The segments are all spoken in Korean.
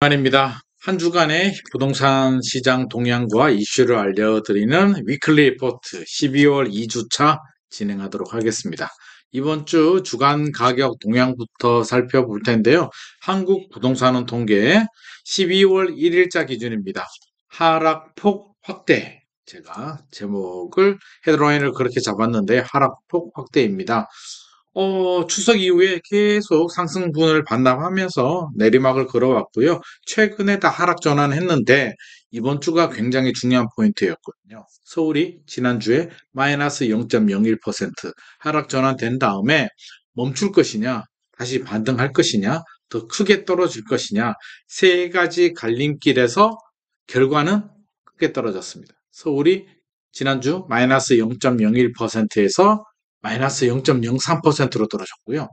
말입니다. 한 주간의 부동산 시장 동향과 이슈를 알려드리는 위클리 리포트 12월 2주차 진행하도록 하겠습니다. 이번 주 주간 가격 동향부터 살펴볼 텐데요. 한국 부동산원 통계 12월 1일자 기준입니다. 하락폭 확대 제가 제목을 헤드라인을 그렇게 잡았는데 하락폭 확대입니다. 어, 추석 이후에 계속 상승분을 반납하면서 내리막을 걸어왔고요. 최근에 다 하락 전환했는데 이번 주가 굉장히 중요한 포인트였거든요. 서울이 지난주에 마이너스 0.01% 하락 전환된 다음에 멈출 것이냐, 다시 반등할 것이냐, 더 크게 떨어질 것이냐, 세 가지 갈림길에서 결과는 크게 떨어졌습니다. 서울이 지난주 마이너스 0.01%에서 마이너스 0.03%로 떨어졌고요.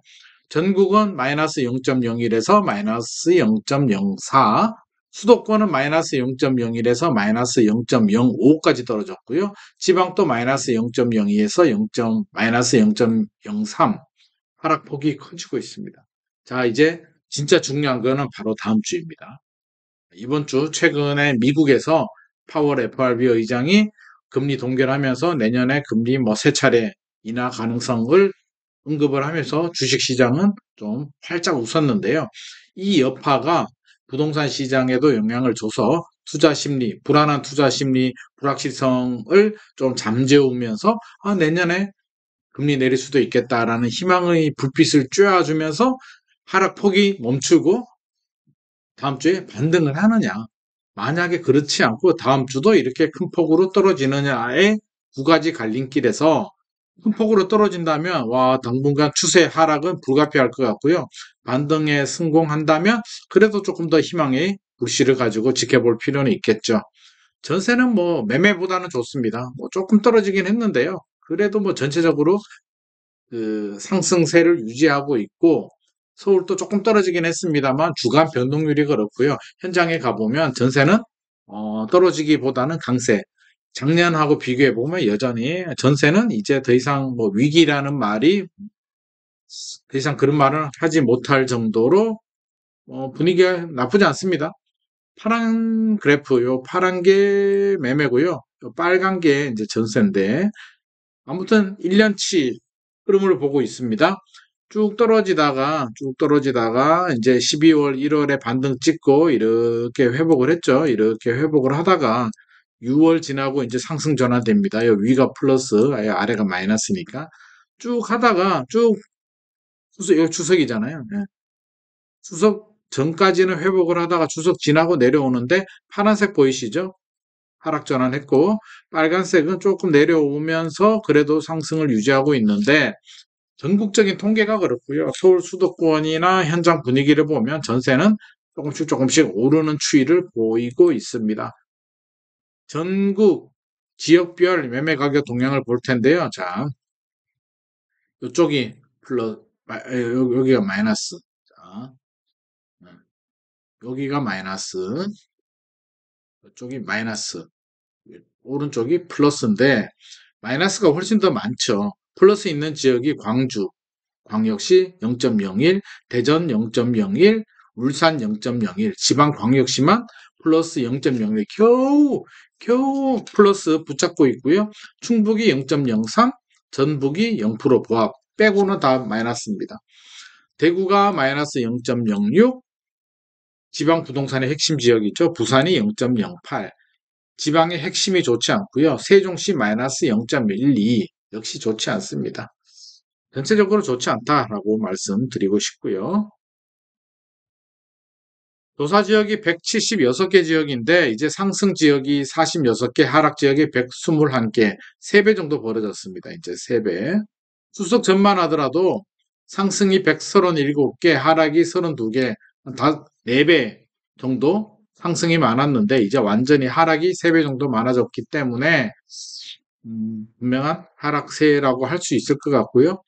전국은 마이너스 0.01에서 마이너스 0.04, 수도권은 마이너스 0.01에서 마이너스 0.05까지 떨어졌고요. 지방도 마이너스 0.02에서 0. 마이너스 0.03 하락폭이 커지고 있습니다. 자, 이제 진짜 중요한 거는 바로 다음 주입니다. 이번 주 최근에 미국에서 파월 FRB 의장이 금리 동결하면서 내년에 금리 뭐 세 차례 인하 가능성을 언급을 하면서 주식시장은 좀 활짝 웃었는데요. 이 여파가 부동산 시장에도 영향을 줘서 투자 심리, 불안한 투자 심리, 불확실성을 좀 잠재우면서 아, 내년에 금리 내릴 수도 있겠다라는 희망의 불빛을 쬐어주면서 하락폭이 멈추고 다음 주에 반등을 하느냐. 만약에 그렇지 않고 다음 주도 이렇게 큰 폭으로 떨어지느냐의 두 가지 갈림길에서 큰 폭으로 떨어진다면 와 당분간 추세 하락은 불가피할 것 같고요. 반등에 성공한다면 그래도 조금 더 희망의 불씨를 가지고 지켜볼 필요는 있겠죠. 전세는 뭐 매매보다는 좋습니다. 뭐 조금 떨어지긴 했는데요. 그래도 뭐 전체적으로 그 상승세를 유지하고 있고 서울도 조금 떨어지긴 했습니다만 주간 변동률이 그렇고요. 현장에 가보면 전세는 어 떨어지기보다는 강세 작년하고 비교해 보면 여전히 전세는 이제 더 이상 뭐 위기라는 말이 더 이상 그런 말을 하지 못할 정도로 어 분위기가 나쁘지 않습니다. 파란 그래프, 요 파란 게 매매고요. 빨간 게 이제 전세인데 아무튼 1년치 흐름을 보고 있습니다. 쭉 떨어지다가 쭉 떨어지다가 이제 12월 1월에 반등 찍고 이렇게 회복을 했죠. 이렇게 회복을 하다가 6월 지나고 이제 상승 전환됩니다. 여기 위가 플러스, 아래가 마이너스니까 쭉 하다가 쭉 추석, 여기 추석이잖아요. 예. 네. 추석 전까지는 회복을 하다가 추석 지나고 내려오는데 파란색 보이시죠? 하락 전환했고 빨간색은 조금 내려오면서 그래도 상승을 유지하고 있는데 전국적인 통계가 그렇고요. 서울 수도권이나 현장 분위기를 보면 전세는 조금씩 조금씩 오르는 추이를 보이고 있습니다. 전국 지역별 매매 가격 동향을 볼 텐데요. 자, 이쪽이 플러 여기가 마이너스. 자, 네. 여기가 마이너스. 이쪽이 마이너스. 오른쪽이 플러스인데 마이너스가 훨씬 더 많죠. 플러스 있는 지역이 광주, 광역시 0.01, 대전 0.01, 울산 0.01, 지방 광역시만 플러스 0.01 겨우 겨우 플러스 붙잡고 있고요. 충북이 0.03 전북이 0% 보합 빼고는 다 마이너스입니다. 대구가 마이너스 0.06 지방 부동산의 핵심 지역이죠. 부산이 0.08 지방의 핵심이 좋지 않고요. 세종시 마이너스 0.12 역시 좋지 않습니다. 전체적으로 좋지 않다라고 말씀드리고 싶고요. 노사 지역이 176개 지역인데 이제 상승 지역이 46개, 하락 지역이 121개, 3배 정도 벌어졌습니다. 이제 3배. 수석 전만 하더라도 상승이 137개, 하락이 32개, 4배 정도 상승이 많았는데 이제 완전히 하락이 3배 정도 많아졌기 때문에 음, 분명한 하락세라고 할 수 있을 것 같고요.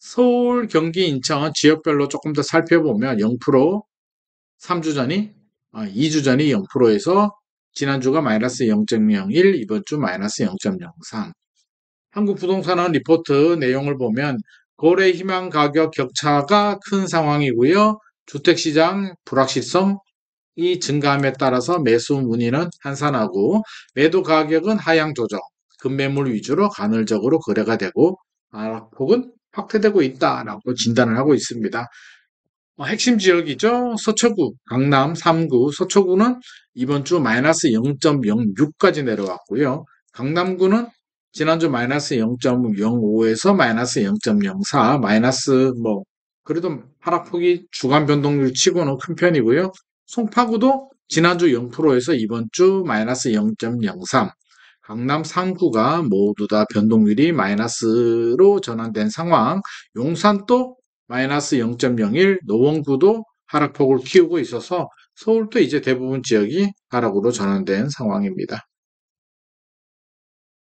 서울, 경기, 인천 지역별로 조금 더 살펴보면 0%, 3주 전이 2주 어, 전이 0%에서 지난주가 마이너스 0.01, 이번 주 마이너스 0.03. 한국 부동산원 리포트 내용을 보면 거래 희망 가격 격차가 큰 상황이고요. 주택시장 불확실성이 증가함에 따라서 매수 문의는 한산하고 매도 가격은 하향 조정, 급매물 위주로 간헐적으로 거래가 되고 아폭은 확대되고 있다라고 진단을 하고 있습니다. 어, 핵심 지역이죠. 서초구, 강남 3구, 서초구는 이번 주 마이너스 0.06까지 내려왔고요. 강남구는 지난주 마이너스 0.05에서 마이너스 0.04, 마이너스 뭐 그래도 하락폭이 주간 변동률 치고는 큰 편이고요. 송파구도 지난주 0%에서 이번 주 마이너스 0.03, 강남 3구가 모두 다 변동률이 마이너스로 전환된 상황, 용산도 마이너스 0.01, 노원구도 하락폭을 키우고 있어서 서울도 이제 대부분 지역이 하락으로 전환된 상황입니다.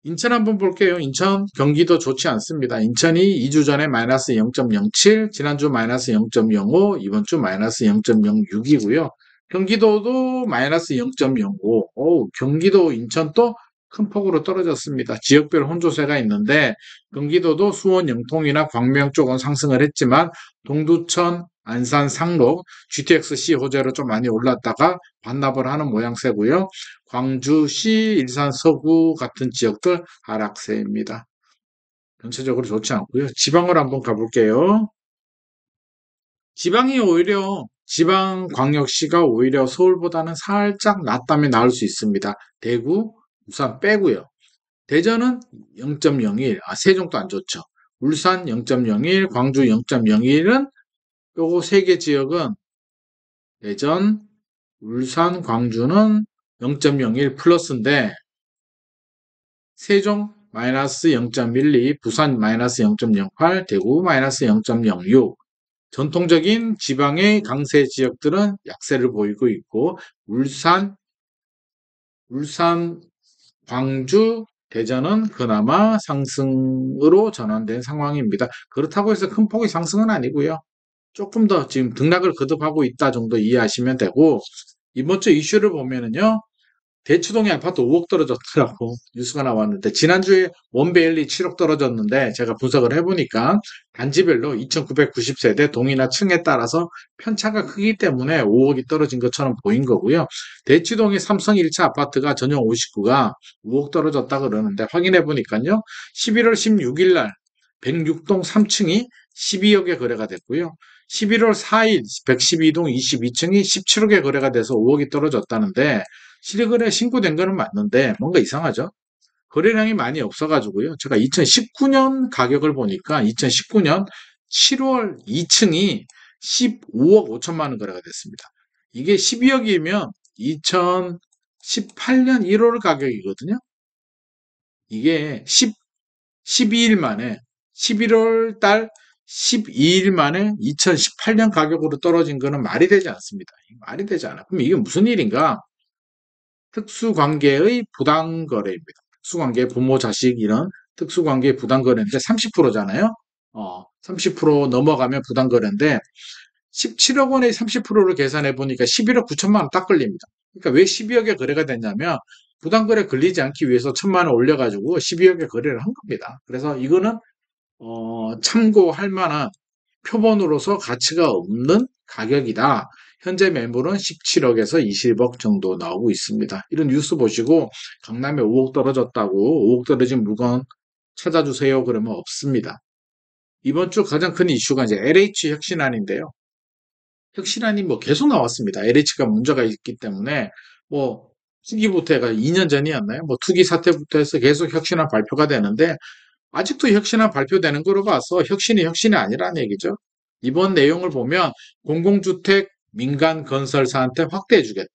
인천 한번 볼게요. 인천 경기도 좋지 않습니다. 인천이 2주 전에 마이너스 0.07, 지난주 마이너스 0.05, 이번 주 마이너스 0.06이고요. 경기도도 마이너스 0.05. 오, 경기도 인천 또큰 폭으로 떨어졌습니다. 지역별 혼조세가 있는데 경기도도 수원 영통이나 광명 쪽은 상승을 했지만 동두천, 안산, 상록, GTX-C 호재로 좀 많이 올랐다가 반납을 하는 모양새고요. 광주시, 일산, 서구 같은 지역들 하락세입니다. 전체적으로 좋지 않고요. 지방을 한번 가볼게요. 지방이 오히려 지방 광역시가 오히려 서울보다는 살짝 낮다면 나을 수 있습니다. 대구, 부산 빼고요. 대전은 0.01, 아, 세종도 안 좋죠. 울산 0.01, 광주 0.01은 요거 세 개 지역은 대전, 울산, 광주는 0.01 플러스인데 세종 마이너스 0.12, 부산 마이너스 0.08, 대구 마이너스 0.06. 전통적인 지방의 강세 지역들은 약세를 보이고 있고 울산, 울산 광주, 대전은 그나마 상승으로 전환된 상황입니다. 그렇다고 해서 큰 폭의 상승은 아니고요. 조금 더 지금 등락을 거듭하고 있다 정도 이해하시면 되고 이번 주 이슈를 보면은요. 대추동에 아파트 5억 떨어졌더라고 뉴스가 나왔는데 지난주에 원베일리 7억 떨어졌는데 제가 분석을 해보니까 단지별로 2990세대 동이나 층에 따라서 편차가 크기 때문에 5억이 떨어진 것처럼 보인 거고요. 대치동의 삼성 1차 아파트가 전용 59가 5억 떨어졌다 그러는데 확인해보니까요. 11월 16일 날 106동 3층이 12억에 거래가 됐고요. 11월 4일 112동 22층이 17억에 거래가 돼서 5억이 떨어졌다는데 실거래 신고된 거는 맞는데 뭔가 이상하죠? 거래량이 많이 없어가지고요. 제가 2019년 가격을 보니까 2019년 7월 2층이 15억 5천만 원 거래가 됐습니다. 이게 12억이면 2018년 1월 가격이거든요. 이게 10, 12일 만에 11월 달 12일 만에 2018년 가격으로 떨어진 거는 말이 되지 않습니다. 말이 되지 않아. 그럼 이게 무슨 일인가? 특수관계의 부당거래입니다. 특수관계 부모 자식 이런 특수관계 부당거래인데 30%잖아요. 어, 30% 넘어가면 부당거래인데 17억 원의 30%를 계산해 보니까 11억 9천만 원 딱 걸립니다. 그러니까 왜 12억에 거래가 됐냐면 부당거래 걸리지 않기 위해서 천만 원 올려가지고 12억에 거래를 한 겁니다. 그래서 이거는 어, 참고할 만한 표본으로서 가치가 없는 가격이다. 현재 매물은 17억에서 20억 정도 나오고 있습니다. 이런 뉴스 보시고 강남에 5억 떨어졌다고 5억 떨어진 물건 찾아주세요 그러면 없습니다. 이번 주 가장 큰 이슈가 이제 LH 혁신안인데요. 혁신안이 뭐 계속 나왔습니다. LH가 문제가 있기 때문에 뭐 투기부터가 2년 전이었나요? 뭐 투기 사태부터 해서 계속 혁신안 발표가 되는데 아직도 혁신안 발표되는 거로 봐서 혁신이 혁신이 아니라는 얘기죠. 이번 내용을 보면 공공주택 민간 건설사한테 확대해 주겠다.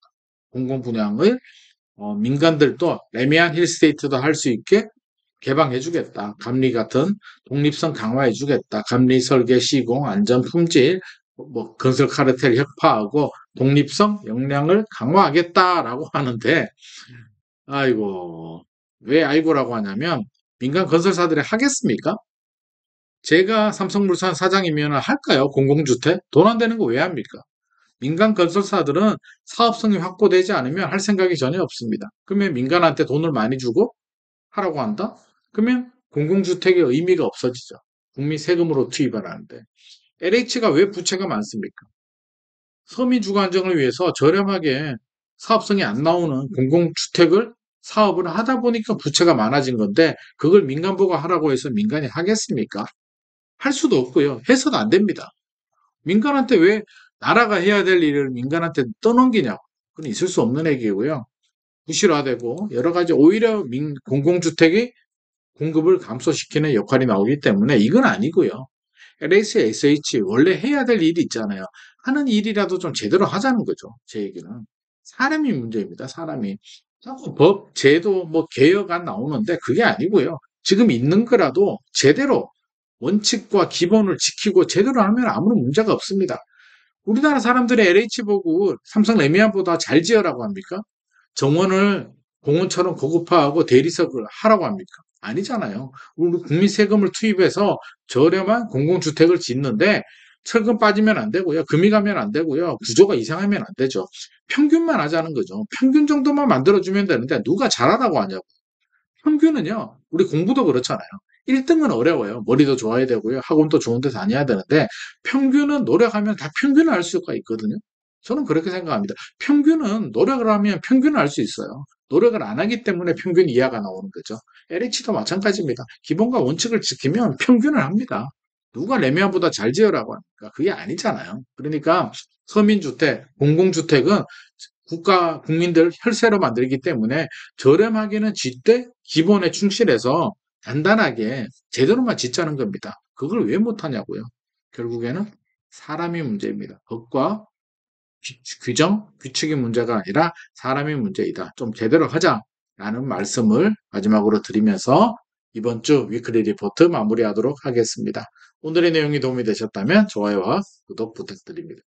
공공 분양을 어, 민간들도 레미안 힐스테이트도 할 수 있게 개방해 주겠다. 감리 같은 독립성 강화해 주겠다. 감리 설계 시공 안전 품질 뭐 건설 카르텔 협파하고 독립성 역량을 강화하겠다라고 하는데 아이고 왜 아이고라고 하냐면 민간 건설사들이 하겠습니까? 제가 삼성물산 사장이면 할까요? 공공주택? 돈 안 되는 거 왜 합니까? 민간 건설사들은 사업성이 확보되지 않으면 할 생각이 전혀 없습니다. 그러면 민간한테 돈을 많이 주고 하라고 한다? 그러면 공공주택의 의미가 없어지죠. 국민 세금으로 투입을 하는데. LH가 왜 부채가 많습니까? 서민 주거 안정을 위해서 저렴하게 사업성이 안 나오는 공공주택을 사업을 하다 보니까 부채가 많아진 건데 그걸 민간부가 하라고 해서 민간이 하겠습니까? 할 수도 없고요. 해서는 안 됩니다. 민간한테 왜 나라가 해야 될 일을 민간한테 떠넘기냐 그건 있을 수 없는 얘기고요. 부실화되고 여러 가지 오히려 민, 공공주택이 공급을 감소시키는 역할이 나오기 때문에 이건 아니고요. LS, SH 원래 해야 될 일이 있잖아요. 하는 일이라도 좀 제대로 하자는 거죠. 제 얘기는. 사람이 문제입니다. 사람이. 자꾸 법, 제도, 뭐 개혁 안 나오는데 그게 아니고요. 지금 있는 거라도 제대로 원칙과 기본을 지키고 제대로 하면 아무런 문제가 없습니다. 우리나라 사람들이 LH 보고 삼성 레미안보다 잘 지어라고 합니까? 정원을 공원처럼 고급화하고 대리석을 하라고 합니까? 아니잖아요. 우리 국민 세금을 투입해서 저렴한 공공주택을 짓는데 철근 빠지면 안 되고요. 금이 가면 안 되고요. 구조가 이상하면 안 되죠. 평균만 하자는 거죠. 평균 정도만 만들어주면 되는데 누가 잘하다고 하냐고. 평균은요. 우리 공부도 그렇잖아요. 1등은 어려워요. 머리도 좋아야 되고요. 학원도 좋은 데 다녀야 되는데 평균은 노력하면 다 평균을 알 수가 있거든요. 저는 그렇게 생각합니다. 평균은 노력을 하면 평균을 알수 있어요. 노력을 안 하기 때문에 평균 이하가 나오는 거죠. LH도 마찬가지입니다. 기본과 원칙을 지키면 평균을 합니다. 누가 레미안보다 잘지어라고 하니까 그게 아니잖아요. 그러니까 서민주택, 공공주택은 국가 국민들 혈세로 만들기 때문에 저렴하게는 짓되 기본에 충실해서 간단하게 제대로만 짓자는 겁니다. 그걸 왜 못하냐고요. 결국에는 사람이 문제입니다. 법과 규정, 규칙이 문제가 아니라 사람이 문제이다. 좀 제대로 하자라는 말씀을 마지막으로 드리면서 이번 주 위클리 리포트 마무리하도록 하겠습니다. 오늘의 내용이 도움이 되셨다면 좋아요와 구독 부탁드립니다.